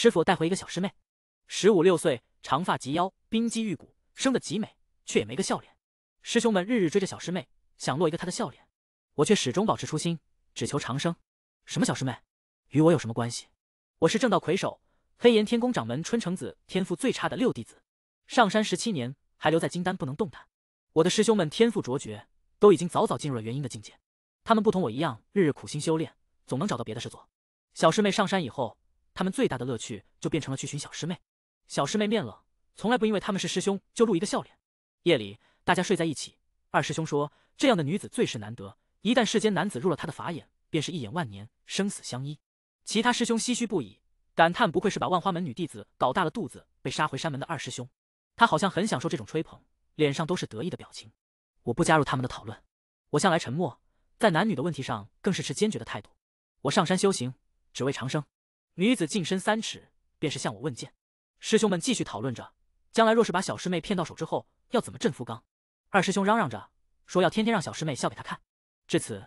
师傅带回一个小师妹，十五六岁，长发及腰，冰肌玉骨，生的极美，却也没个笑脸。师兄们日日追着小师妹，想落一个她的笑脸，我却始终保持初心，只求长生。什么小师妹？与我有什么关系？我是正道魁首，黑岩天宫掌门春城子天赋最差的六弟子，上山十七年，还留在金丹不能动弹。我的师兄们天赋卓绝，都已经早早进入了元婴的境界，他们不同我一样，日日苦心修炼，总能找到别的事做。小师妹上山以后。他们最大的乐趣就变成了去寻小师妹，小师妹面冷，从来不因为他们是师兄就露一个笑脸。夜里，大家睡在一起。二师兄说：“这样的女子最是难得，一旦世间男子入了他的法眼，便是一眼万年，生死相依。”其他师兄唏嘘不已，感叹：“不愧是把万花门女弟子搞大了肚子，被杀回山门的二师兄。”他好像很享受这种吹捧，脸上都是得意的表情。我不加入他们的讨论，我向来沉默，在男女的问题上更是持坚决的态度。我上山修行，只为长生。女子近身三尺，便是向我问剑。师兄们继续讨论着，将来若是把小师妹骗到手之后，要怎么镇夫纲。二师兄嚷嚷着，说要天天让小师妹笑给他看。至此，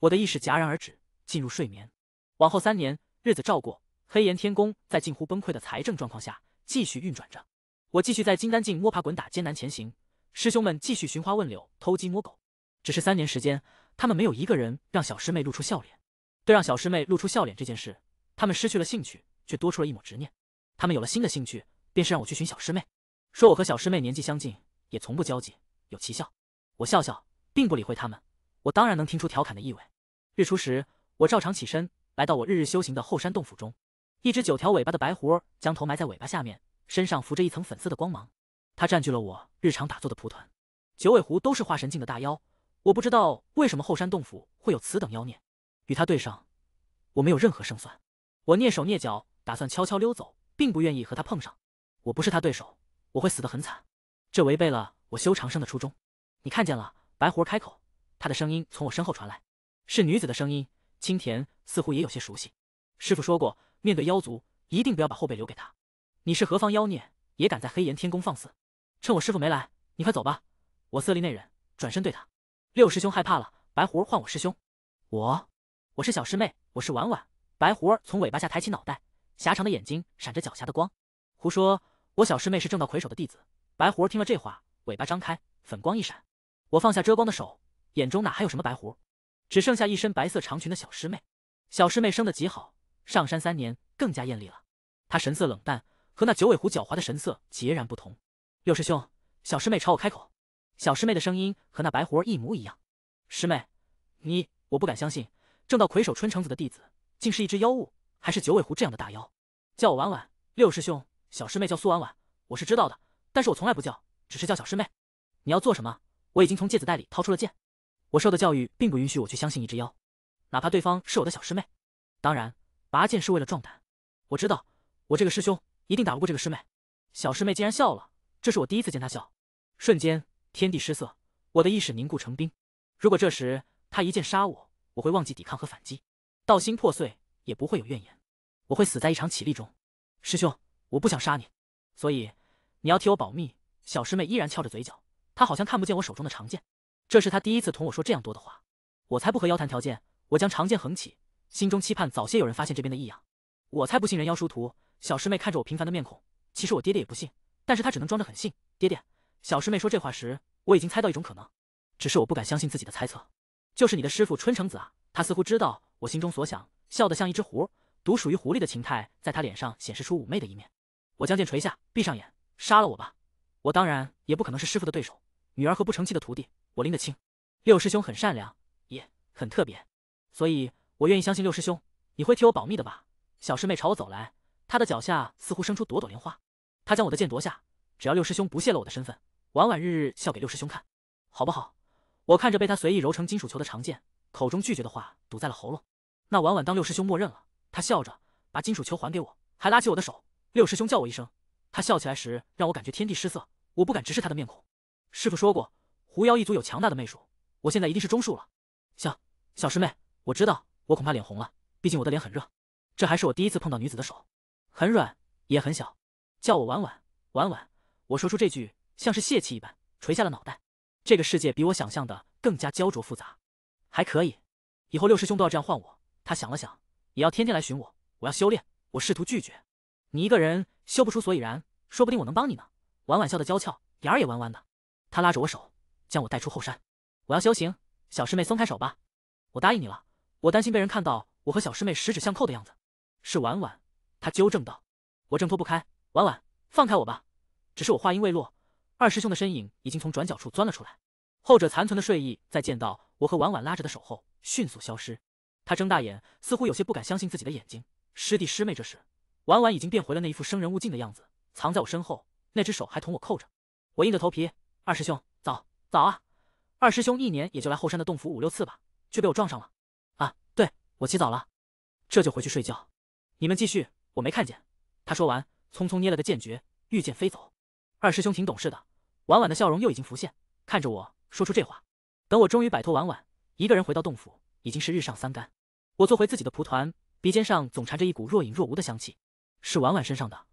我的意识戛然而止，进入睡眠。往后三年，日子照过。黑岩天宫在近乎崩溃的财政状况下，继续运转着。我继续在金丹境摸爬滚打，艰难前行。师兄们继续寻花问柳，偷鸡摸狗。只是三年时间，他们没有一个人让小师妹露出笑脸。对让小师妹露出笑脸这件事。他们失去了兴趣，却多出了一抹执念。他们有了新的兴趣，便是让我去寻小师妹，说我和小师妹年纪相近，也从不交际，有奇效。我笑笑，并不理会他们。我当然能听出调侃的意味。日出时，我照常起身，来到我日日修行的后山洞府中。一只九条尾巴的白狐将头埋在尾巴下面，身上浮着一层粉色的光芒。它占据了我日常打坐的蒲团。九尾狐都是化神境的大妖，我不知道为什么后山洞府会有此等妖孽。与他对上，我没有任何胜算。我蹑手蹑脚，打算悄悄溜走，并不愿意和他碰上。我不是他对手，我会死得很惨。这违背了我修长生的初衷。你看见了，白狐开口，他的声音从我身后传来，是女子的声音，清甜，似乎也有些熟悉。师傅说过，面对妖族，一定不要把后背留给他。你是何方妖孽，也敢在黑岩天宫放肆？趁我师傅没来，你快走吧。我色厉内荏，转身对他。六师兄害怕了，白狐唤我师兄。我，我是小师妹，我是婉婉。白狐儿从尾巴下抬起脑袋，狭长的眼睛闪着狡黠的光。胡说，我小师妹是正道魁首的弟子。白狐儿听了这话，尾巴张开，粉光一闪。我放下遮光的手，眼中哪还有什么白狐，只剩下一身白色长裙的小师妹。小师妹生得极好，上山三年更加艳丽了。她神色冷淡，和那九尾狐狡猾的神色截然不同。六师兄，小师妹朝我开口。小师妹的声音和那白狐儿一模一样。师妹，你……我不敢相信，正道魁首春城子的弟子。竟是一只妖物，还是九尾狐这样的大妖，叫我婉婉。六师兄，小师妹叫苏婉婉，我是知道的，但是我从来不叫，只是叫小师妹。你要做什么？我已经从戒子袋里掏出了剑。我受的教育并不允许我去相信一只妖，哪怕对方是我的小师妹。当然，拔剑是为了壮胆。我知道，我这个师兄一定打不过这个师妹。小师妹竟然笑了，这是我第一次见她笑。瞬间天地失色，我的意识凝固成冰。如果这时她一剑杀我，我会忘记抵抗和反击。道心破碎也不会有怨言，我会死在一场起立中。师兄，我不想杀你，所以你要替我保密。小师妹依然翘着嘴角，她好像看不见我手中的长剑。这是她第一次同我说这样多的话。我才不和妖谈条件，我将长剑横起，心中期盼早些有人发现这边的异样。我才不信人妖殊途。小师妹看着我平凡的面孔，其实我爹爹也不信，但是他只能装着很信。爹爹，小师妹说这话时，我已经猜到一种可能，只是我不敢相信自己的猜测，就是你的师傅春城子啊，他似乎知道。我心中所想，笑得像一只狐，独属于狐狸的情态，在他脸上显示出妩媚的一面。我将剑垂下，闭上眼，杀了我吧。我当然也不可能是师父的对手，女儿和不成器的徒弟，我拎得清。六师兄很善良，也很特别，所以我愿意相信六师兄，你会替我保密的吧？小师妹朝我走来，她的脚下似乎生出朵朵莲花。她将我的剑夺下，只要六师兄不泄露我的身份，晚晚日日笑给六师兄看，好不好？我看着被她随意揉成金属球的长剑，口中拒绝的话堵在了喉咙。那晚晚当六师兄默认了，他笑着把金属球还给我，还拉起我的手。六师兄叫我一声，他笑起来时让我感觉天地失色，我不敢直视他的面孔。师父说过，狐妖一族有强大的媚术，我现在一定是中术了。小小师妹，我知道，我恐怕脸红了，毕竟我的脸很热。这还是我第一次碰到女子的手，很软也很小。叫我晚晚晚晚，我说出这句像是泄气一般，垂下了脑袋。这个世界比我想象的更加焦灼复杂。还可以，以后六师兄都要这样唤我。他想了想，也要天天来寻我。我要修炼，我试图拒绝。你一个人修不出所以然，说不定我能帮你呢。婉婉笑得娇俏，眼儿也弯弯的。他拉着我手，将我带出后山。我要修行，小师妹松开手吧。我答应你了。我担心被人看到我和小师妹十指相扣的样子。是婉婉，他纠正道。我挣脱不开，婉婉，放开我吧。只是我话音未落，二师兄的身影已经从转角处钻了出来。后者残存的睡意在见到我和婉婉拉着的手后，迅速消失。他睁大眼，似乎有些不敢相信自己的眼睛。师弟师妹，这时，婉婉已经变回了那一副生人勿近的样子，藏在我身后，那只手还同我扣着。我硬着头皮。二师兄，早早啊！二师兄一年也就来后山的洞府五六次吧，却被我撞上了。啊，对我起早了，这就回去睡觉。你们继续，我没看见。他说完，匆匆捏了个剑诀，御剑飞走。二师兄挺懂事的，婉婉的笑容又已经浮现，看着我说出这话。等我终于摆脱婉婉，一个人回到洞府，已经是日上三竿。我坐回自己的蒲团，鼻尖上总缠着一股若隐若无的香气，是婉婉身上的，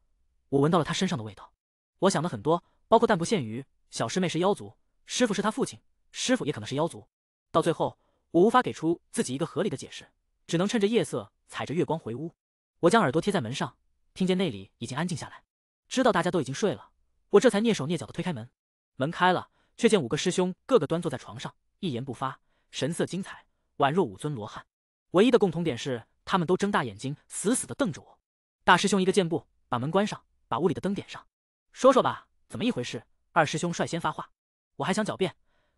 我闻到了她身上的味道。我想的很多，包括但不限于小师妹是妖族，师傅是她父亲，师傅也可能是妖族。到最后，我无法给出自己一个合理的解释，只能趁着夜色，踩着月光回屋。我将耳朵贴在门上，听见那里已经安静下来，知道大家都已经睡了，我这才蹑手蹑脚的推开门。门开了，却见五个师兄个个端坐在床上，一言不发，神色精彩，宛若五尊罗汉。唯一的共同点是，他们都睁大眼睛，死死的瞪着我。大师兄一个箭步把门关上，把屋里的灯点上，说说吧，怎么一回事？二师兄率先发话。我还想狡辩，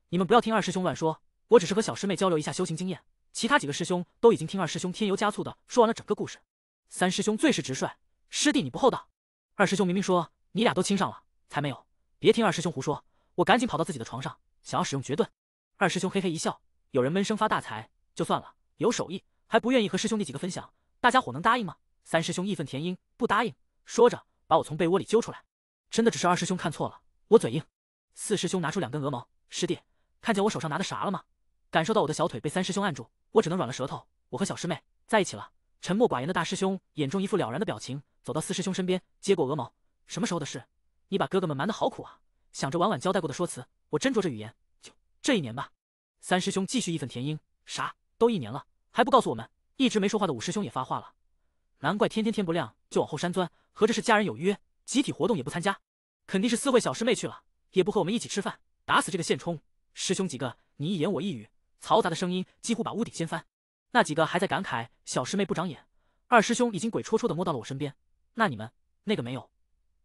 你们不要听二师兄乱说，我只是和小师妹交流一下修行经验。其他几个师兄都已经听二师兄添油加醋的说完了整个故事。三师兄最是直率，师弟你不厚道。二师兄明明说你俩都亲上了，才没有。别听二师兄胡说。我赶紧跑到自己的床上，想要使用绝遁。二师兄嘿嘿一笑，有人闷声发大财，就算了。有手艺还不愿意和师兄弟几个分享，大家伙能答应吗？三师兄义愤填膺，不答应。说着把我从被窝里揪出来。真的只是二师兄看错了，我嘴硬。四师兄拿出两根鹅毛，师弟，看见我手上拿的啥了吗？感受到我的小腿被三师兄按住，我只能软了舌头。我和小师妹在一起了。沉默寡言的大师兄眼中一副了然的表情，走到四师兄身边，接过鹅毛。什么时候的事？你把哥哥们瞒得好苦啊！想着晚晚交代过的说辞，我斟酌着语言，就这一年吧。三师兄继续义愤填膺，啥？都一年了。还不告诉我们，一直没说话的五师兄也发话了，难怪天天天不亮就往后山钻，合着是家人有约，集体活动也不参加，肯定是私会小师妹去了，也不和我们一起吃饭，打死这个现充！师兄几个你一言我一语，嘈杂的声音几乎把屋顶掀翻。那几个还在感慨小师妹不长眼，二师兄已经鬼戳戳的摸到了我身边，那你们那个没有？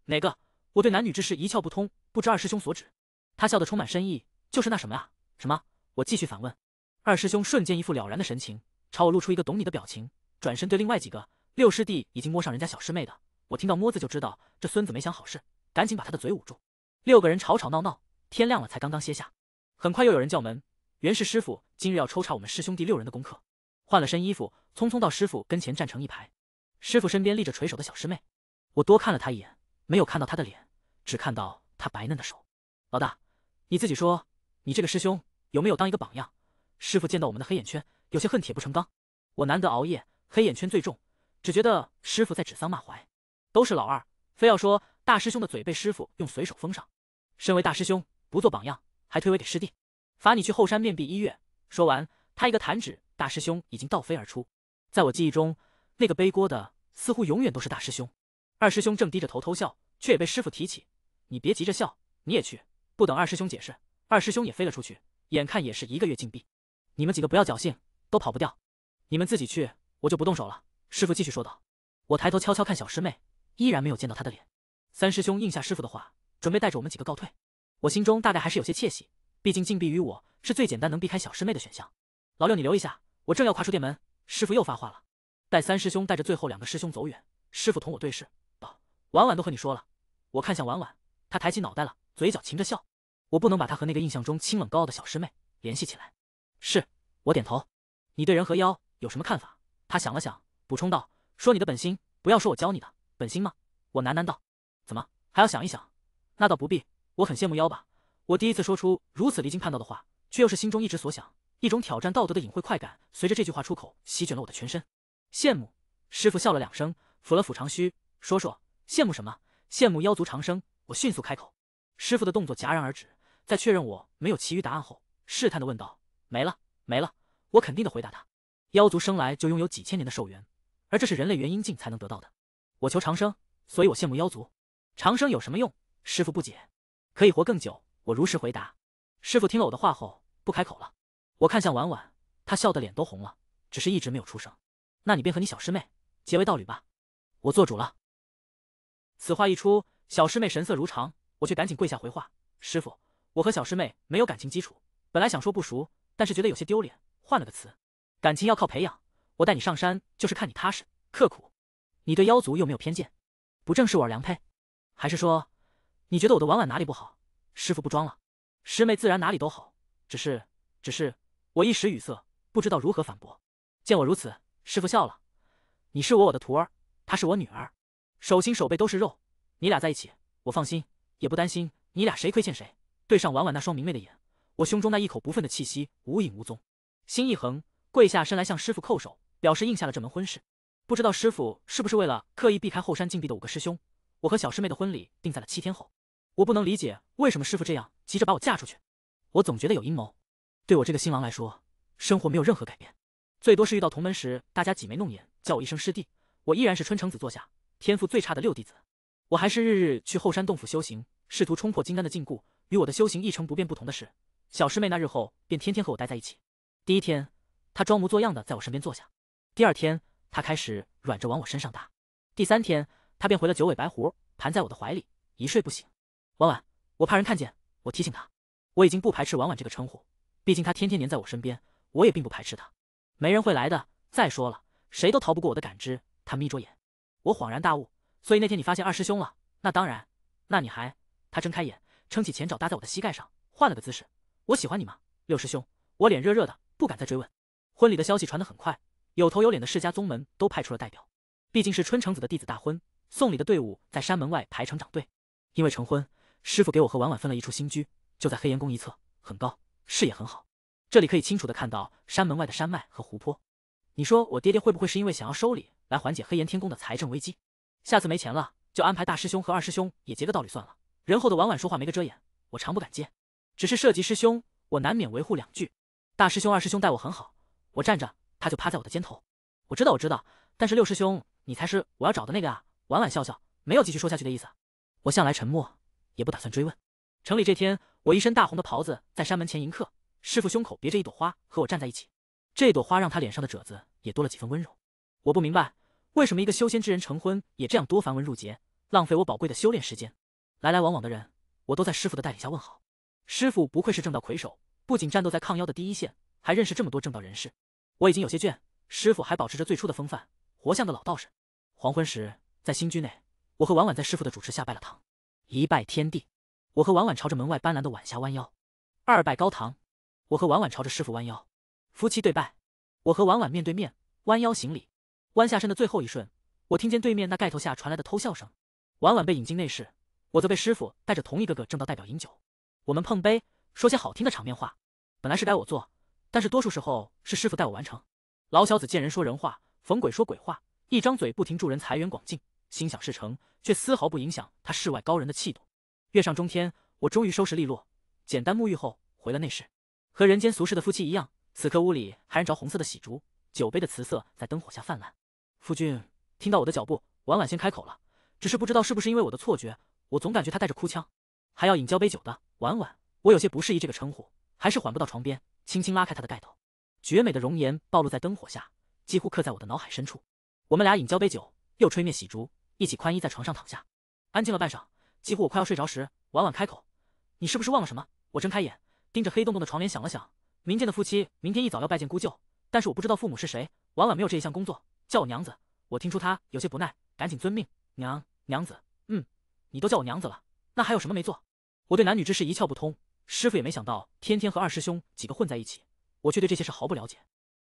哪个？我对男女之事一窍不通，不知二师兄所指。他笑得充满深意，就是那什么啊？什么？我继续反问。二师兄瞬间一副了然的神情。朝我露出一个懂你的表情，转身对另外几个六师弟已经摸上人家小师妹的。我听到摸字就知道这孙子没想好事，赶紧把他的嘴捂住。六个人吵吵闹闹，天亮了才刚刚歇下。很快又有人叫门，原是师傅今日要抽查我们师兄弟六人的功课。换了身衣服，匆匆到师傅跟前站成一排。师傅身边立着垂手的小师妹，我多看了他一眼，没有看到他的脸，只看到他白嫩的手。老大，你自己说，你这个师兄有没有当一个榜样？师傅见到我们的黑眼圈。有些恨铁不成钢，我难得熬夜，黑眼圈最重，只觉得师傅在指桑骂槐，都是老二，非要说大师兄的嘴被师傅用随手封上，身为大师兄不做榜样，还推诿给师弟，罚你去后山面壁一月。说完，他一个弹指，大师兄已经倒飞而出。在我记忆中，那个背锅的似乎永远都是大师兄。二师兄正低着头偷笑，却也被师傅提起，你别急着笑，你也去。不等二师兄解释，二师兄也飞了出去，眼看也是一个月禁闭。你们几个不要侥幸。都跑不掉，你们自己去，我就不动手了。”师傅继续说道。我抬头悄悄看小师妹，依然没有见到她的脸。三师兄应下师傅的话，准备带着我们几个告退。我心中大概还是有些窃喜，毕竟禁闭于我是最简单能避开小师妹的选项。老六，你留一下。我正要跨出殿门，师傅又发话了。待三师兄带着最后两个师兄走远，师傅同我对视，道：“晚晚都和你说了。”我看向晚晚，她抬起脑袋了，嘴角噙着笑。我不能把她和那个印象中清冷高傲的小师妹联系起来。是，我点头。你对人和妖有什么看法？他想了想，补充道：“说你的本心，不要说我教你的本心吗？”我喃喃道：“怎么还要想一想？”那倒不必。我很羡慕妖吧？我第一次说出如此离经叛道的话，却又是心中一直所想。一种挑战道德的隐晦快感随着这句话出口席卷了我的全身。羡慕？师傅笑了两声，抚了抚长须，说：“说羡慕什么？羡慕妖族长生？”我迅速开口。师傅的动作戛然而止，在确认我没有其余答案后，试探的问道：“没了，没了。”我肯定的回答他，妖族生来就拥有几千年的寿元，而这是人类元婴境才能得到的。我求长生，所以我羡慕妖族。长生有什么用？师傅不解。可以活更久。我如实回答。师傅听了我的话后，不开口了。我看向婉婉，她笑得脸都红了，只是一直没有出声。那你便和你小师妹结为道侣吧。我做主了。此话一出，小师妹神色如常，我却赶紧跪下回话。师傅，我和小师妹没有感情基础，本来想说不熟，但是觉得有些丢脸。换了个词，感情要靠培养。我带你上山就是看你踏实刻苦，你对妖族又没有偏见，不正是我儿良配？还是说你觉得我的婉婉哪里不好？师傅不装了，师妹自然哪里都好，只是只是我一时语塞，不知道如何反驳。见我如此，师傅笑了。你是我我的徒儿，她是我女儿，手心手背都是肉，你俩在一起，我放心，也不担心你俩谁亏欠谁。对上婉婉那双明媚的眼，我胸中那一口不忿的气息无影无踪。心一横，跪下身来向师傅叩首，表示应下了这门婚事。不知道师傅是不是为了刻意避开后山禁闭的五个师兄，我和小师妹的婚礼定在了七天后。我不能理解为什么师傅这样急着把我嫁出去，我总觉得有阴谋。对我这个新郎来说，生活没有任何改变，最多是遇到同门时，大家挤眉弄眼叫我一声师弟，我依然是春城子座下天赋最差的六弟子。我还是日日去后山洞府修行，试图冲破金丹的禁锢。与我的修行一成不变不同的是，小师妹那日后便天天和我待在一起。第一天，他装模作样的在我身边坐下；第二天，他开始软着往我身上搭；第三天，他便回了九尾白狐，盘在我的怀里，一睡不醒。婉婉，我怕人看见，我提醒他，我已经不排斥“婉婉”这个称呼，毕竟他天天黏在我身边，我也并不排斥他。没人会来的，再说了，谁都逃不过我的感知。他眯着眼，我恍然大悟。所以那天你发现二师兄了？那当然，那你还……他睁开眼，撑起前爪搭在我的膝盖上，换了个姿势。我喜欢你吗，六师兄？我脸热热的。不敢再追问。婚礼的消息传得很快，有头有脸的世家宗门都派出了代表。毕竟是春城子的弟子大婚，送礼的队伍在山门外排成长队。因为成婚，师傅给我和婉婉分了一处新居，就在黑岩宫一侧，很高，视野很好，这里可以清楚的看到山门外的山脉和湖泊。你说我爹爹会不会是因为想要收礼来缓解黑岩天宫的财政危机？下次没钱了，就安排大师兄和二师兄也结个道侣算了。人后的婉婉说话没个遮掩，我常不敢接，只是涉及师兄，我难免维护两句。大师兄、二师兄待我很好，我站着，他就趴在我的肩头。我知道，我知道，但是六师兄，你才是我要找的那个啊！婉婉笑笑，没有继续说下去的意思。我向来沉默，也不打算追问。城里这天，我一身大红的袍子，在山门前迎客。师傅胸口别着一朵花，和我站在一起，这朵花让他脸上的褶子也多了几分温柔。我不明白，为什么一个修仙之人成婚也这样多繁文缛节，浪费我宝贵的修炼时间。来来往往的人，我都在师傅的带领下问好。师傅不愧是正道魁首。不仅战斗在抗妖的第一线，还认识这么多正道人士。我已经有些倦，师傅还保持着最初的风范，活像个老道士。黄昏时，在新居内，我和婉婉在师傅的主持下拜了堂，一拜天地，我和婉婉朝着门外斑斓的晚霞弯腰；二拜高堂，我和婉婉朝着师傅弯腰，夫妻对拜，我和婉婉面对面弯腰行礼。弯下身的最后一瞬，我听见对面那盖头下传来的偷笑声。婉婉被引进内室，我则被师傅带着同一个个正道代表饮酒。我们碰杯。说些好听的场面话，本来是该我做，但是多数时候是师傅带我完成。老小子见人说人话，逢鬼说鬼话，一张嘴不停助人财源广进、心想事成，却丝毫不影响他世外高人的气度。月上中天，我终于收拾利落，简单沐浴后回了内室。和人间俗世的夫妻一样，此刻屋里还燃着红色的喜烛，酒杯的瓷色在灯火下泛滥。夫君听到我的脚步，晚晚先开口了，只是不知道是不是因为我的错觉，我总感觉他带着哭腔，还要饮交杯酒的晚晚。我有些不适宜这个称呼，还是缓不到床边，轻轻拉开他的盖头，绝美的容颜暴露在灯火下，几乎刻在我的脑海深处。我们俩饮交杯酒，又吹灭喜烛，一起宽衣在床上躺下。安静了半晌，几乎我快要睡着时，婉婉开口：“你是不是忘了什么？”我睁开眼，盯着黑洞洞的床帘想了想。民间的夫妻明天一早要拜见姑舅，但是我不知道父母是谁。婉婉没有这一项工作，叫我娘子。我听出她有些不耐，赶紧遵命。娘娘子，嗯，你都叫我娘子了，那还有什么没做？我对男女之事一窍不通。师傅也没想到，天天和二师兄几个混在一起，我却对这些事毫不了解。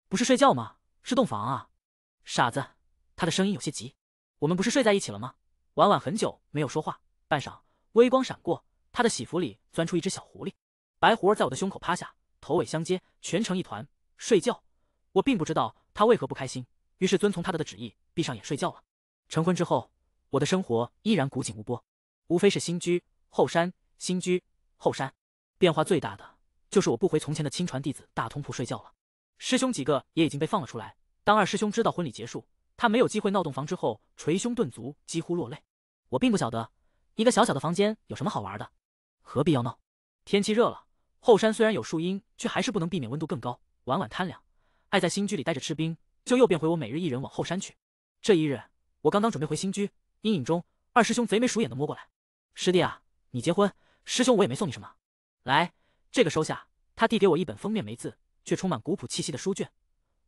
不是睡觉吗？是洞房啊！傻子，他的声音有些急。我们不是睡在一起了吗？婉婉很久没有说话，半晌，微光闪过，她的喜服里钻出一只小狐狸，白狐儿在我的胸口趴下，头尾相接，蜷成一团睡觉。我并不知道他为何不开心，于是遵从他的旨意，闭上眼睡觉了。成婚之后，我的生活依然古井无波，无非是新居后山，新居后山。变化最大的就是我不回从前的亲传弟子大通铺睡觉了，师兄几个也已经被放了出来。当二师兄知道婚礼结束，他没有机会闹洞房之后，捶胸顿足，几乎落泪。我并不晓得一个小小的房间有什么好玩的，何必要闹？天气热了，后山虽然有树荫，却还是不能避免温度更高，晚晚贪凉。爱在新居里待着吃冰，就又变回我每日一人往后山去。这一日，我刚刚准备回新居，阴影中二师兄贼眉鼠眼的摸过来：“师弟啊，你结婚，师兄我也没送你什么。”来，这个收下。他递给我一本封面没字却充满古朴气息的书卷，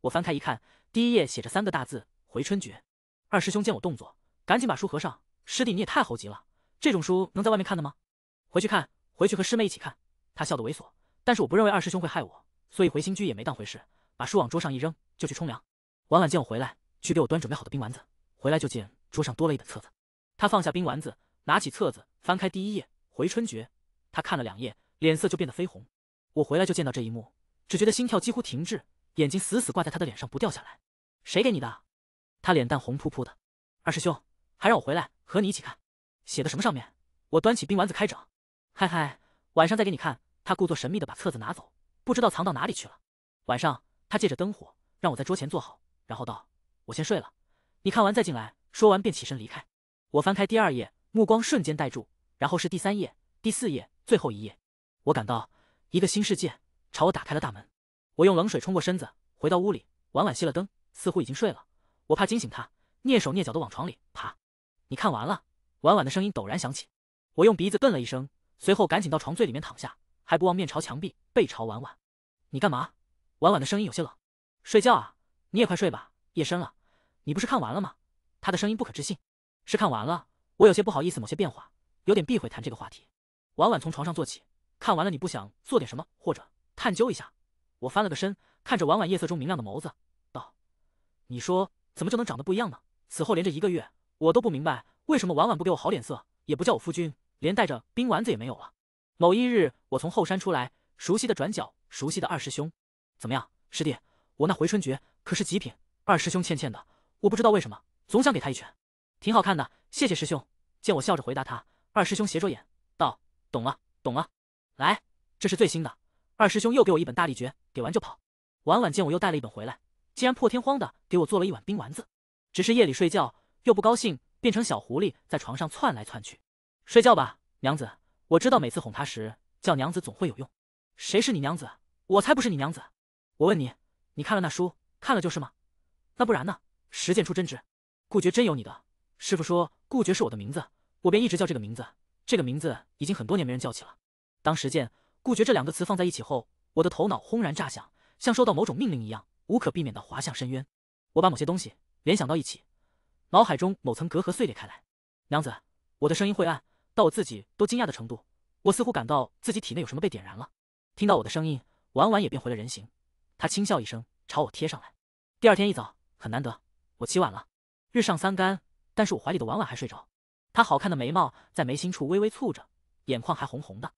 我翻开一看，第一页写着三个大字“回春诀”。二师兄见我动作，赶紧把书合上。师弟你也太猴急了，这种书能在外面看的吗？回去看，回去和师妹一起看。他笑得猥琐，但是我不认为二师兄会害我，所以回新居也没当回事，把书往桌上一扔就去冲凉。晚晚见我回来，去给我端准备好的冰丸子，回来就见桌上多了一本册子。他放下冰丸子，拿起册子翻开第一页“回春诀”，他看了两页。脸色就变得绯红。我回来就见到这一幕，只觉得心跳几乎停滞，眼睛死死挂在他的脸上不掉下来。谁给你的？他脸蛋红扑扑的。二师兄还让我回来和你一起看，写的什么上面？我端起冰丸子开整。嗨嗨，晚上再给你看。他故作神秘的把册子拿走，不知道藏到哪里去了。晚上，他借着灯火让我在桌前坐好，然后道：“我先睡了，你看完再进来。”说完便起身离开。我翻开第二页，目光瞬间呆住，然后是第三页、第四页、最后一页。我感到一个新世界朝我打开了大门。我用冷水冲过身子，回到屋里，婉婉熄了灯，似乎已经睡了。我怕惊醒她，蹑手蹑脚的往床里爬。你看完了？婉婉的声音陡然响起。我用鼻子顿了一声，随后赶紧到床最里面躺下，还不忘面朝墙壁，背朝婉婉。你干嘛？婉婉的声音有些冷。睡觉啊。你也快睡吧，夜深了。你不是看完了吗？她的声音不可置信。是看完了。我有些不好意思，某些变化，有点避讳谈这个话题。婉婉从床上坐起。看完了，你不想做点什么，或者探究一下？我翻了个身，看着晚晚夜色中明亮的眸子，道：“你说怎么就能长得不一样呢？”此后连着一个月，我都不明白为什么晚晚不给我好脸色，也不叫我夫君，连带着冰丸子也没有了。某一日，我从后山出来，熟悉的转角，熟悉的二师兄。怎么样，师弟，我那回春诀可是极品。二师兄欠欠的，我不知道为什么总想给他一拳。挺好看的，谢谢师兄。见我笑着回答他，二师兄斜着眼道：“懂了，懂了。”来，这是最新的。二师兄又给我一本《大力诀》，给完就跑。晚晚见我又带了一本回来，竟然破天荒的给我做了一碗冰丸子。只是夜里睡觉又不高兴，变成小狐狸在床上窜来窜去。睡觉吧，娘子。我知道每次哄她时叫娘子总会有用。谁是你娘子？我才不是你娘子。我问你，你看了那书，看了就是吗？那不然呢？实践出真知。顾觉真有你的。师傅说顾觉是我的名字，我便一直叫这个名字。这个名字已经很多年没人叫起了。当“实践”“顾绝”这两个词放在一起后，我的头脑轰然炸响，像收到某种命令一样，无可避免的滑向深渊。我把某些东西联想到一起，脑海中某层隔阂碎裂开来。娘子，我的声音晦暗到我自己都惊讶的程度，我似乎感到自己体内有什么被点燃了。听到我的声音，婉婉也变回了人形，她轻笑一声，朝我贴上来。第二天一早，很难得，我起晚了，日上三竿，但是我怀里的婉婉还睡着，她好看的眉毛在眉心处微微蹙着，眼眶还红红的。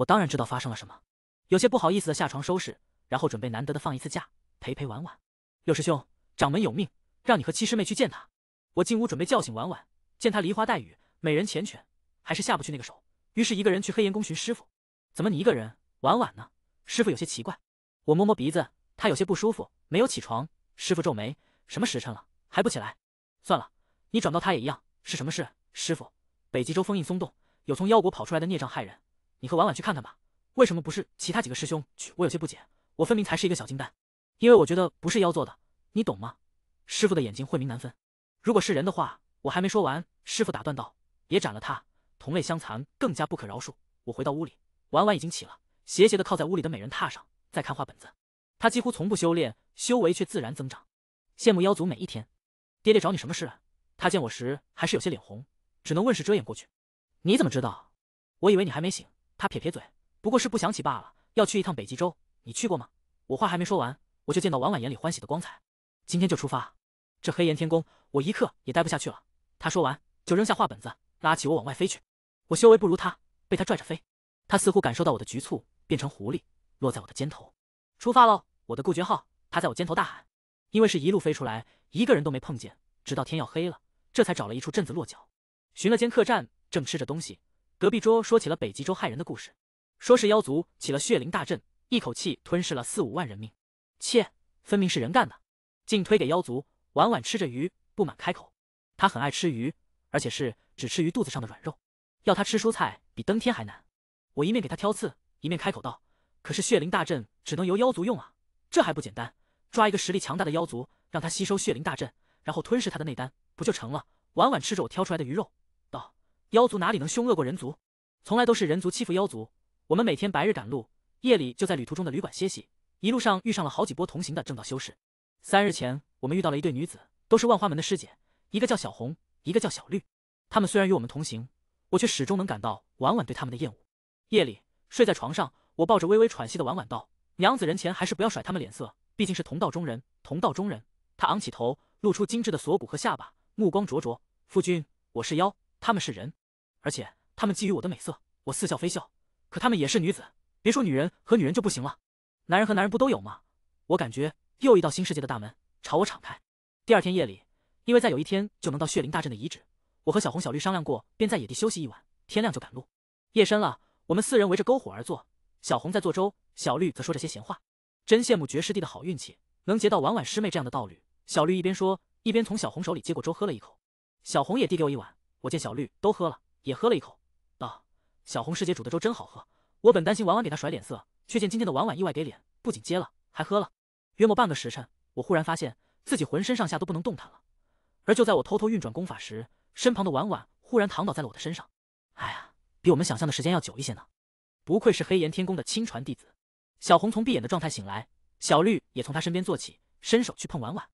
我当然知道发生了什么，有些不好意思的下床收拾，然后准备难得的放一次假陪陪婉婉。六师兄，掌门有命，让你和七师妹去见他。我进屋准备叫醒婉婉，见她梨花带雨，美人缱绻，还是下不去那个手，于是一个人去黑岩宫寻师傅。怎么你一个人？婉婉呢？师傅有些奇怪。我摸摸鼻子，他有些不舒服，没有起床。师傅皱眉，什么时辰了还不起来？算了，你转告他也一样。是什么事？师傅，北极洲封印松动，有从妖国跑出来的孽障害人。你和婉婉去看看吧。为什么不是其他几个师兄去？我有些不解，我分明才是一个小金丹。因为我觉得不是妖做的，你懂吗？师傅的眼睛慧明难分，如果是人的话。我还没说完，师傅打断道：“别斩了他，同类相残更加不可饶恕。”我回到屋里，婉婉已经起了，斜斜的靠在屋里的美人榻上，在看画本子。她几乎从不修炼，修为却自然增长，羡慕妖族每一天。爹爹找你什么事？他见我时还是有些脸红，只能问是遮掩过去。你怎么知道？我以为你还没醒。他撇撇嘴，不过是不想起罢了。要去一趟北极洲，你去过吗？我话还没说完，我就见到婉婉眼里欢喜的光彩。今天就出发，这黑岩天宫，我一刻也待不下去了。他说完就扔下话本子，拉起我往外飞去。我修为不如他，被他拽着飞。他似乎感受到我的局促，变成狐狸，落在我的肩头。出发喽，我的顾绝号！他在我肩头大喊。因为是一路飞出来，一个人都没碰见，直到天要黑了，这才找了一处镇子落脚，寻了间客栈，正吃着东西。隔壁桌说起了北极洲害人的故事，说是妖族起了血灵大阵，一口气吞噬了四五万人命。切，分明是人干的，竟推给妖族。婉婉吃着鱼，不满开口。他很爱吃鱼，而且是只吃鱼肚子上的软肉，要他吃蔬菜比登天还难。我一面给他挑刺，一面开口道：“可是血灵大阵只能由妖族用啊，这还不简单？抓一个实力强大的妖族，让他吸收血灵大阵，然后吞噬他的内丹，不就成了？”婉婉吃着我挑出来的鱼肉。妖族哪里能凶恶过人族？从来都是人族欺负妖族。我们每天白日赶路，夜里就在旅途中的旅馆歇息。一路上遇上了好几波同行的正道修士。三日前，我们遇到了一对女子，都是万花门的师姐，一个叫小红，一个叫小绿。她们虽然与我们同行，我却始终能感到婉婉对他们的厌恶。夜里睡在床上，我抱着微微喘息的婉婉道：“娘子，人前还是不要甩他们脸色，毕竟是同道中人。”同道中人，她昂起头，露出精致的锁骨和下巴，目光灼灼。夫君，我是妖，他们是人。而且他们觊觎我的美色，我似笑非笑。可他们也是女子，别说女人和女人就不行了，男人和男人不都有吗？我感觉又一道新世界的大门朝我敞开。第二天夜里，因为再有一天就能到血灵大阵的遗址，我和小红、小绿商量过，便在野地休息一晚，天亮就赶路。夜深了，我们四人围着篝火而坐，小红在做粥，小绿则说着些闲话。真羡慕绝师弟的好运气，能结到婉婉师妹这样的道侣。小绿一边说，一边从小红手里接过粥喝了一口，小红也递给我一碗，我见小绿都喝了。也喝了一口，道：“小红师姐煮的粥真好喝。”我本担心婉婉给她甩脸色，却见今天的婉婉意外给脸，不仅接了，还喝了。约莫半个时辰，我忽然发现自己浑身上下都不能动弹了。而就在我偷偷运转功法时，身旁的婉婉忽然躺倒在了我的身上。哎呀，比我们想象的时间要久一些呢。不愧是黑岩天宫的亲传弟子。小红从闭眼的状态醒来，小绿也从她身边坐起，伸手去碰婉婉。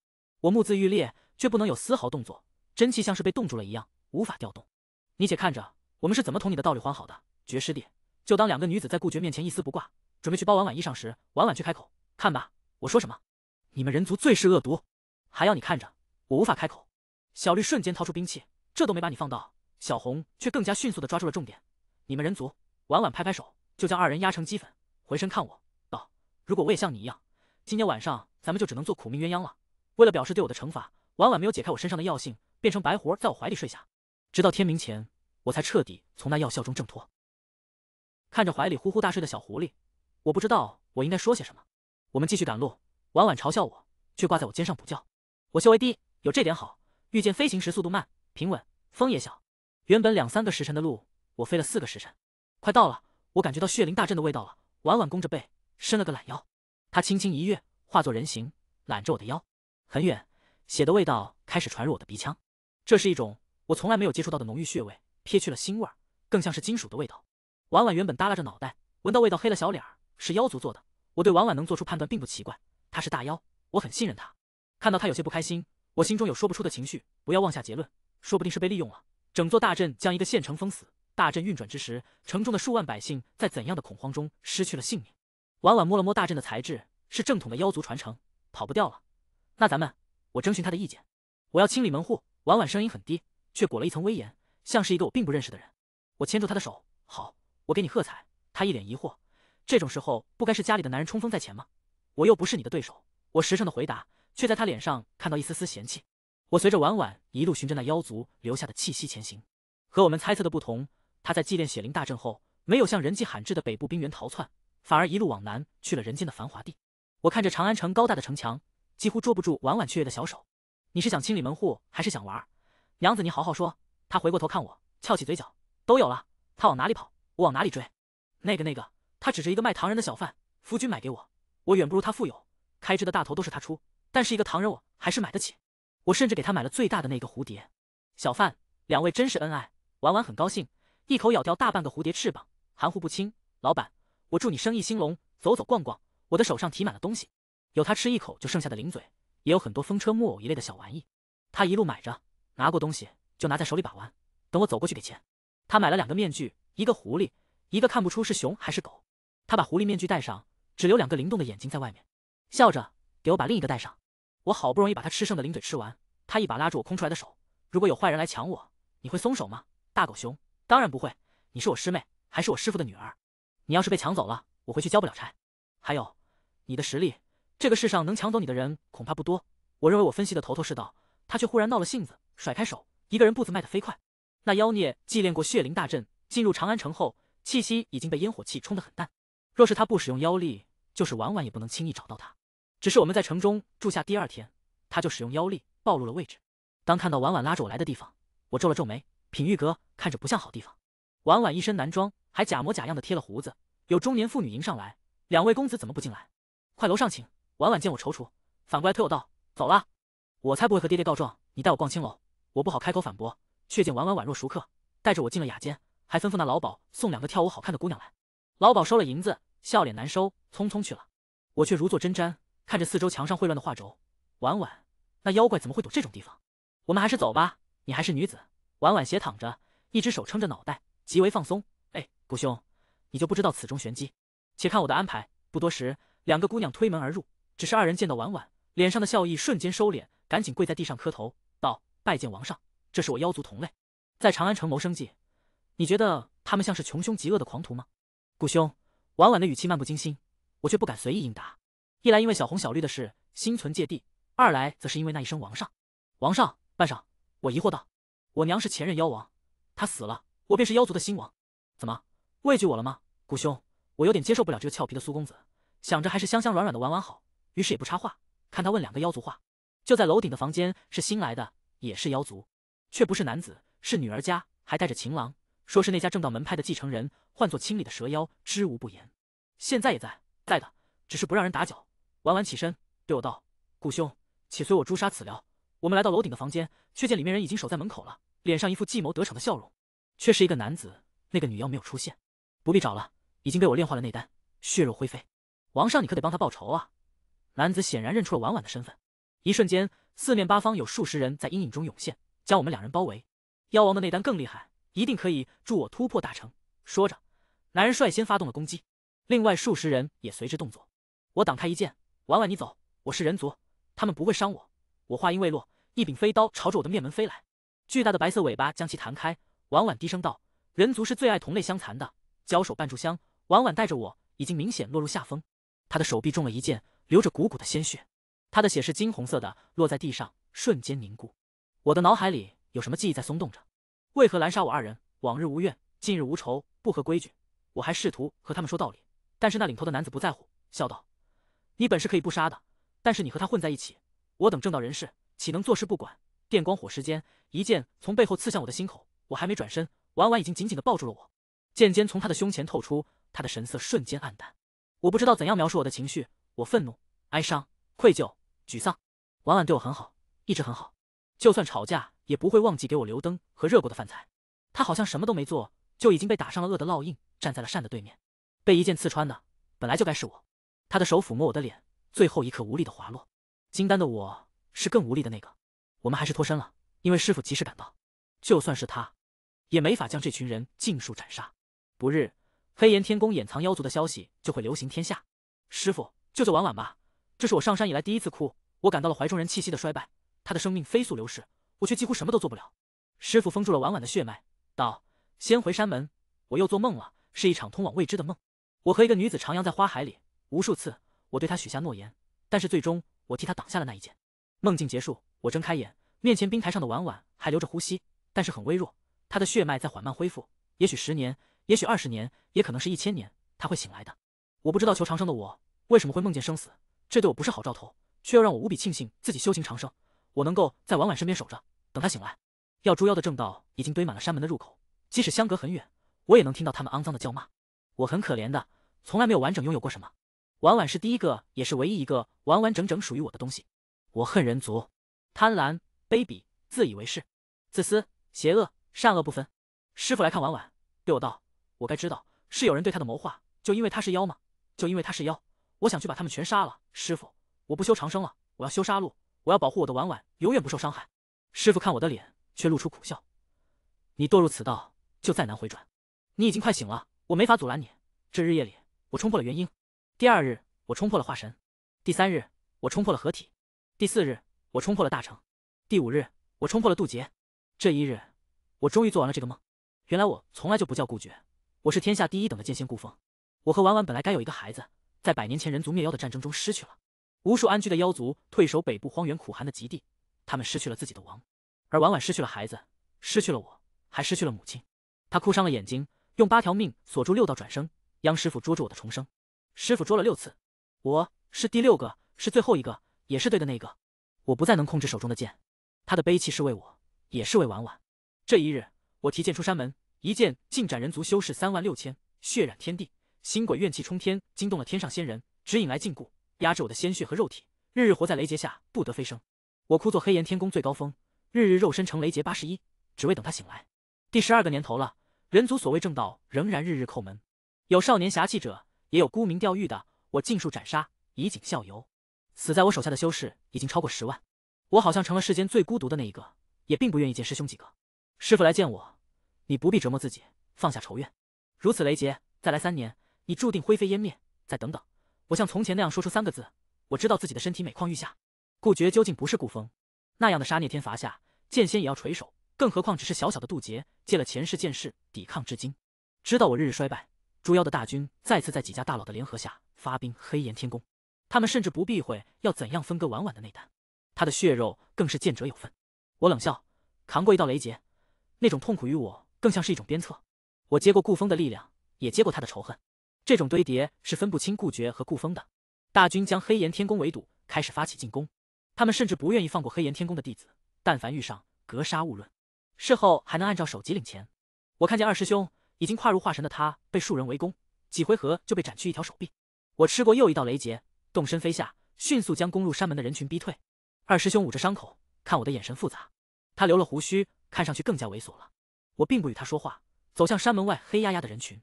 我目眦欲裂，却不能有丝毫动作，真气像是被冻住了一样，无法调动。你且看着，我们是怎么同你的道理还好的。绝师弟，就当两个女子在顾绝面前一丝不挂，准备去包婉婉衣裳时，婉婉却开口：“看吧，我说什么，你们人族最是恶毒，还要你看着，我无法开口。”小绿瞬间掏出兵器，这都没把你放到。小红却更加迅速的抓住了重点。你们人族，婉婉拍拍手，就将二人压成齑粉。回身看我道：“如果我也像你一样，今天晚上咱们就只能做苦命鸳鸯了。”为了表示对我的惩罚，婉婉没有解开我身上的药性，变成白活在我怀里睡下。直到天明前，我才彻底从那药效中挣脱。看着怀里呼呼大睡的小狐狸，我不知道我应该说些什么。我们继续赶路，晚晚嘲笑我，却挂在我肩上补觉。我修为低，有这点好。御剑飞行时速度慢，平稳，风也小。原本两三个时辰的路，我飞了四个时辰。快到了，我感觉到血灵大阵的味道了。晚晚弓着背，伸了个懒腰，他轻轻一跃，化作人形，揽着我的腰。很远，血的味道开始传入我的鼻腔，这是一种。我从来没有接触到的浓郁血味，撇去了腥味，更像是金属的味道。婉婉原本耷拉着脑袋，闻到味道黑了小脸儿。是妖族做的，我对婉婉能做出判断并不奇怪。她是大妖，我很信任她。看到她有些不开心，我心中有说不出的情绪。不要妄下结论，说不定是被利用了。整座大阵将一个县城封死，大阵运转之时，城中的数万百姓在怎样的恐慌中失去了性命。婉婉摸了摸大阵的材质，是正统的妖族传承，跑不掉了。那咱们，我征询他的意见，我要清理门户。婉婉声音很低。却裹了一层威严，像是一个我并不认识的人。我牵住他的手，好，我给你喝彩。他一脸疑惑，这种时候不该是家里的男人冲锋在前吗？我又不是你的对手。我实诚的回答，却在他脸上看到一丝丝嫌弃。我随着婉婉一路寻着那妖族留下的气息前行。和我们猜测的不同，他在祭炼血灵大阵后，没有向人迹罕至的北部冰原逃窜，反而一路往南去了人间的繁华地。我看着长安城高大的城墙，几乎捉不住婉婉雀跃的小手。你是想清理门户，还是想玩？娘子，你好好说。他回过头看我，翘起嘴角，都有了。他往哪里跑，我往哪里追。那个、那个，他指着一个卖糖人的小贩，夫君买给我。我远不如他富有，开支的大头都是他出，但是一个糖人我还是买得起。我甚至给他买了最大的那个蝴蝶。小贩，两位真是恩爱，婉婉很高兴，一口咬掉大半个蝴蝶翅膀，含糊不清。老板，我祝你生意兴隆。走走逛逛，我的手上提满了东西，有他吃一口就剩下的零嘴，也有很多风车、木偶一类的小玩意。他一路买着。拿过东西就拿在手里把玩，等我走过去给钱。他买了两个面具，一个狐狸，一个看不出是熊还是狗。他把狐狸面具戴上，只留两个灵动的眼睛在外面，笑着给我把另一个戴上。我好不容易把他吃剩的零嘴吃完，他一把拉住我空出来的手。如果有坏人来抢我，你会松手吗？大狗熊，当然不会。你是我师妹，还是我师傅的女儿？你要是被抢走了，我回去交不了差。还有你的实力，这个世上能抢走你的人恐怕不多。我认为我分析的头头是道，他却忽然闹了性子。甩开手，一个人步子迈得飞快。那妖孽祭练过血灵大阵，进入长安城后，气息已经被烟火气冲得很淡。若是他不使用妖力，就是婉婉也不能轻易找到他。只是我们在城中住下，第二天他就使用妖力暴露了位置。当看到婉婉拉着我来的地方，我皱了皱眉。品玉阁看着不像好地方。婉婉一身男装，还假模假样的贴了胡子。有中年妇女迎上来：“两位公子怎么不进来？快楼上请。”婉婉见我踌躇，反过来推我道：“走了，我才不会和爹爹告状。你带我逛青楼。”我不好开口反驳，却见婉婉宛若熟客，带着我进了雅间，还吩咐那老鸨送两个跳舞好看的姑娘来。老鸨收了银子，笑脸难收，匆匆去了。我却如坐针毡，看着四周墙上混乱的画轴。婉婉，那妖怪怎么会躲这种地方？我们还是走吧。你还是女子。婉婉斜躺着，一只手撑着脑袋，极为放松。哎，谷兄，你就不知道此中玄机？且看我的安排。不多时，两个姑娘推门而入，只是二人见到婉婉，脸上的笑意瞬间收敛，赶紧跪在地上磕头。拜见王上，这是我妖族同类，在长安城谋生计。你觉得他们像是穷凶极恶的狂徒吗？顾兄，婉婉的语气漫不经心，我却不敢随意应答。一来因为小红小绿的事心存芥蒂，二来则是因为那一声王上。王上，半晌，我疑惑道：“我娘是前任妖王，她死了，我便是妖族的新王。怎么畏惧我了吗？”顾兄，我有点接受不了这个俏皮的苏公子，想着还是香香软软的婉婉好，于是也不插话，看他问两个妖族话。就在楼顶的房间是新来的。也是妖族，却不是男子，是女儿家，还带着情郎，说是那家正道门派的继承人。唤作清理的蛇妖，知无不言。现在也在，在的，只是不让人打搅。婉婉起身，对我道：“顾兄，且随我诛杀此妖。”我们来到楼顶的房间，却见里面人已经守在门口了，脸上一副计谋得逞的笑容，却是一个男子。那个女妖没有出现，不必找了，已经被我炼化了内丹，血肉灰飞。王上，你可得帮他报仇啊！男子显然认出了婉婉的身份。一瞬间，四面八方有数十人在阴影中涌现，将我们两人包围。妖王的内丹更厉害，一定可以助我突破大成。说着，男人率先发动了攻击，另外数十人也随之动作。我挡开一剑，婉婉，你走，我是人族，他们不会伤我。我话音未落，一柄飞刀朝着我的面门飞来，巨大的白色尾巴将其弹开。婉婉低声道：“人族是最爱同类相残的。”交手半炷香，婉婉带着我已经明显落入下风，他的手臂中了一剑，流着汩汩的鲜血。他的血是金红色的，落在地上瞬间凝固。我的脑海里有什么记忆在松动着？为何拦杀我二人？往日无怨，近日无仇，不合规矩。我还试图和他们说道理，但是那领头的男子不在乎，笑道：“你本是可以不杀的，但是你和他混在一起，我等正道人士岂能坐视不管？”电光火石间，一剑从背后刺向我的心口。我还没转身，婉婉已经紧紧地抱住了我，剑尖从他的胸前透出，他的神色瞬间黯淡。我不知道怎样描述我的情绪，我愤怒、哀伤、愧疚。沮丧，婉婉对我很好，一直很好，就算吵架也不会忘记给我留灯和热过的饭菜。他好像什么都没做，就已经被打上了恶的烙印，站在了善的对面，被一剑刺穿的本来就该是我。他的手抚摸我的脸，最后一刻无力的滑落。金丹的我是更无力的那个。我们还是脱身了，因为师傅及时赶到，就算是他，也没法将这群人尽数斩杀。不日，黑岩天宫掩藏妖族的消息就会流行天下。师傅，救救婉婉吧。这是我上山以来第一次哭，我感到了怀中人气息的衰败，他的生命飞速流逝，我却几乎什么都做不了。师傅封住了婉婉的血脉，道：“先回山门。”我又做梦了，是一场通往未知的梦。我和一个女子徜徉在花海里，无数次，我对她许下诺言，但是最终我替她挡下了那一剑。梦境结束，我睁开眼，面前冰台上的婉婉还留着呼吸，但是很微弱，她的血脉在缓慢恢复，也许十年，也许二十年，也可能是一千年，她会醒来的。我不知道求长生的我为什么会梦见生死。这对我不是好兆头，却又让我无比庆幸自己修行长生，我能够在婉婉身边守着，等她醒来。要诛妖的正道已经堆满了山门的入口，即使相隔很远，我也能听到他们肮脏的叫骂。我很可怜的，从来没有完整拥有过什么。婉婉是第一个，也是唯一一个完完整整属于我的东西。我恨人族，贪婪、卑鄙、自以为是、自私、邪恶、善恶不分。师傅来看婉婉，对我道：“我该知道，是有人对他的谋划，就因为他是妖吗？就因为他是妖？”我想去把他们全杀了，师傅，我不修长生了，我要修杀戮，我要保护我的婉婉，永远不受伤害。师傅看我的脸，却露出苦笑，你堕入此道，就再难回转。你已经快醒了，我没法阻拦你。这日夜里，我冲破了元婴；第二日，我冲破了化神；第三日，我冲破了合体；第四日，我冲破了大成；第五日，我冲破了渡劫。这一日，我终于做完了这个梦。原来我从来就不叫顾绝，我是天下第一等的剑仙顾风。我和婉婉本来该有一个孩子。在百年前人族灭妖的战争中失去了，无数安居的妖族退守北部荒原苦寒的极地，他们失去了自己的王，而婉婉失去了孩子，失去了我，还失去了母亲。他哭伤了眼睛，用八条命锁住六道转生，央师傅捉住我的重生。师傅捉了六次，我是第六个，是最后一个，也是对的那个。我不再能控制手中的剑，他的悲泣是为我，也是为婉婉。这一日，我提剑出山门，一剑尽斩人族修士三万六千，血染天地。心鬼怨气冲天，惊动了天上仙人，指引来禁锢，压制我的鲜血和肉体，日日活在雷劫下，不得飞升。我枯坐黑岩天宫最高峰，日日肉身成雷劫八十一，只为等他醒来。第十二个年头了，人族所谓正道仍然日日叩门，有少年侠气者，也有沽名钓誉的，我尽数斩杀，以儆效尤。死在我手下的修士已经超过十万，我好像成了世间最孤独的那一个，也并不愿意见师兄几个。师父来见我，你不必折磨自己，放下仇怨。如此雷劫再来三年。你注定灰飞烟灭。再等等，我像从前那样说出三个字。我知道自己的身体每况愈下。顾绝究竟不是顾风那样的杀孽天罚下，剑仙也要垂首，更何况只是小小的渡劫，借了前世剑势抵抗至今。知道我日日衰败，朱妖的大军再次在几家大佬的联合下发兵黑岩天宫，他们甚至不避讳要怎样分割婉婉的内丹，他的血肉更是见者有份。我冷笑，扛过一道雷劫，那种痛苦于我更像是一种鞭策。我接过顾风的力量，也接过他的仇恨。这种堆叠是分不清顾绝和顾风的。大军将黑岩天宫围堵，开始发起进攻。他们甚至不愿意放过黑岩天宫的弟子，但凡遇上，格杀勿论。事后还能按照首级领钱。我看见二师兄已经跨入化神的他，被数人围攻，几回合就被斩去一条手臂。我吃过又一道雷劫，动身飞下，迅速将攻入山门的人群逼退。二师兄捂着伤口，看我的眼神复杂。他留了胡须，看上去更加猥琐了。我并不与他说话，走向山门外黑压压的人群，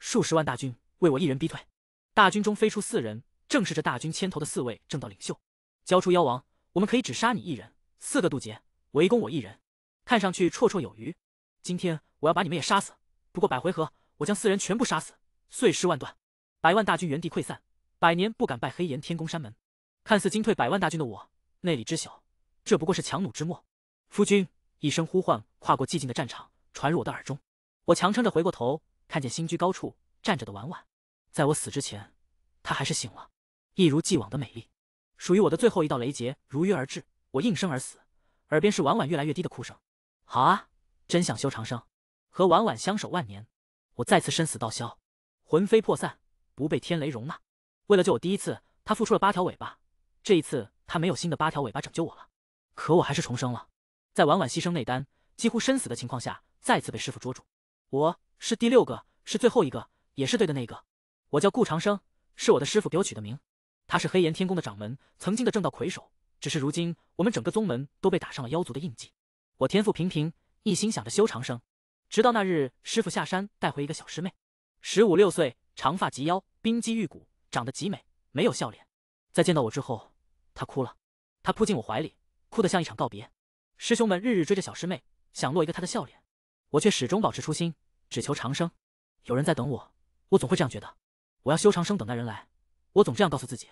数十万大军。为我一人逼退，大军中飞出四人，正是这大军牵头的四位正道领袖。交出妖王，我们可以只杀你一人。四个渡劫围攻我一人，看上去绰绰有余。今天我要把你们也杀死。不过百回合，我将四人全部杀死，碎尸万段。百万大军原地溃散，百年不敢拜黑岩天宫山门。看似惊退百万大军的我，内里知晓，这不过是强弩之末。夫君一声呼唤，跨过寂静的战场，传入我的耳中。我强撑着回过头，看见新居高处站着的婉婉。在我死之前，她还是醒了，一如既往的美丽。属于我的最后一道雷劫如约而至，我应声而死，耳边是婉婉越来越低的哭声。好啊，真想修长生，和婉婉相守万年。我再次生死道消，魂飞魄散，不被天雷容纳。为了救我，第一次他付出了八条尾巴，这一次他没有新的八条尾巴拯救我了。可我还是重生了，在婉婉牺牲内丹几乎身死的情况下，再次被师傅捉住。我是第六个，是最后一个，也是对的那个。我叫顾长生，是我的师傅给我取的名。他是黑岩天宫的掌门，曾经的正道魁首。只是如今，我们整个宗门都被打上了妖族的印记。我天赋平平，一心想着修长生。直到那日，师傅下山带回一个小师妹，十五六岁，长发及腰，冰肌玉骨，长得极美，没有笑脸。在见到我之后，她哭了，她扑进我怀里，哭得像一场告别。师兄们日日追着小师妹，想落一个她的笑脸，我却始终保持初心，只求长生。有人在等我，我总会这样觉得。我要修长生，等待人来。我总这样告诉自己。